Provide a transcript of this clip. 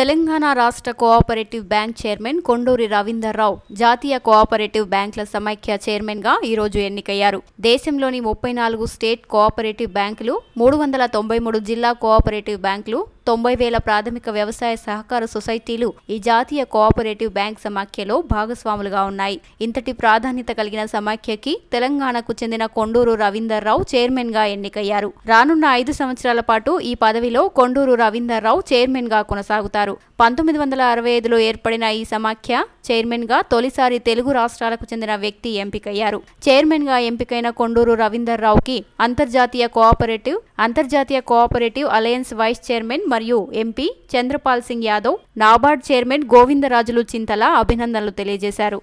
తెలంగాణ రాష్ట్ర cooperative bank chairman Konduri Ravinder Rao జాతీయ cooperative బ్యాంకుల సమైక్య చైర్మన్గా ఈరోజు ఎన్నికయ్యారు దేశంలోని ముప్పై నాలుగు స్టేట్ కోఆపరేటివ్ బ్యాంకులు మూడు వందల తొంభై మూడు జిల్లా కోఆపరేటివ్ బ్యాంకులు తొంభై వేల ప్రాథమిక వ్యవసాయ సహకార సొసైటీలు ఈ జాతీయ కోఆపరేటివ్ బ్యాంక్ సమాఖ్యలో భాగస్వాములుగా ఉన్నాయి ఇంతటి ప్రాధాన్యత కలిగిన సమాఖ్యకి తెలంగాణకు చెందిన కొండూరు రవీందర్ రావు చైర్మన్ గా ఎన్నికయ్యారు రానున్న ఐదు సంవత్సరాల పాటు ఈ పదవిలో కొండూరు రవీందర్ రావు చైర్మన్ గా కొనసాగుతారు పంతొమ్మిది వందల అరవై ఐదులో ఏర్పడిన ఈ సమాఖ్య చైర్మన్ గా తొలిసారి తెలుగు రాష్ట్రాలకు చెందిన వ్యక్తి ఎంపికయ్యారు చైర్మన్ గా ఎంపికైన కొండూరు రవీందర్ రావుకి అంతర్జాతీయ కోఆపరేటివ్ అంతర్జాతీయ కోఆపరేటివ్ అలయన్స్ వైస్ చైర్మన్ మరియు ఎంపీ చంద్రపాల్ సింగ్ యాదవ్ నాబార్డ్ చైర్మన్ గోవిందరాజులు చింతల అభినందనలు తెలియజేశారు